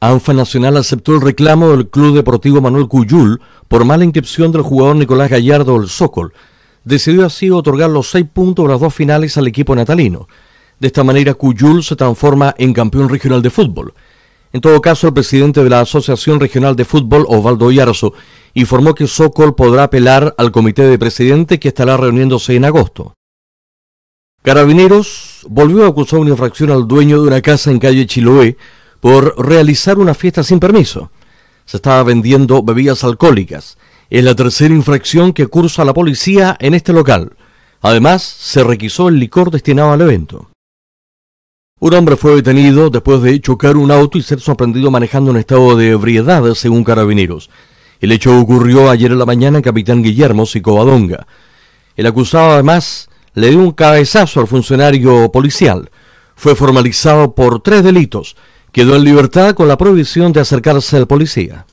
ANFA Nacional aceptó el reclamo del Club Deportivo Manuel Cuyul por mala inscripción del jugador Nicolás Gallardo del Socol, Decidió así otorgar los seis puntos de las dos finales al equipo natalino. De esta manera Cuyul se transforma en campeón regional de fútbol. En todo caso, el presidente de la Asociación Regional de Fútbol, Osvaldo Yarzo, informó que Socol podrá apelar al comité de presidente que estará reuniéndose en agosto. Carabineros volvió a acusar una infracción al dueño de una casa en calle Chiloé por realizar una fiesta sin permiso. Se estaba vendiendo bebidas alcohólicas. Es la tercera infracción que cursa la policía en este local. Además, se requisó el licor destinado al evento. Un hombre fue detenido después de chocar un auto y ser sorprendido manejando en estado de ebriedad, según carabineros. El hecho ocurrió ayer en la mañana en Capitán Guillermo Sicobadonga. El acusado además le dio un cabezazo al funcionario policial. Fue formalizado por tres delitos, quedó en libertad con la prohibición de acercarse al policía.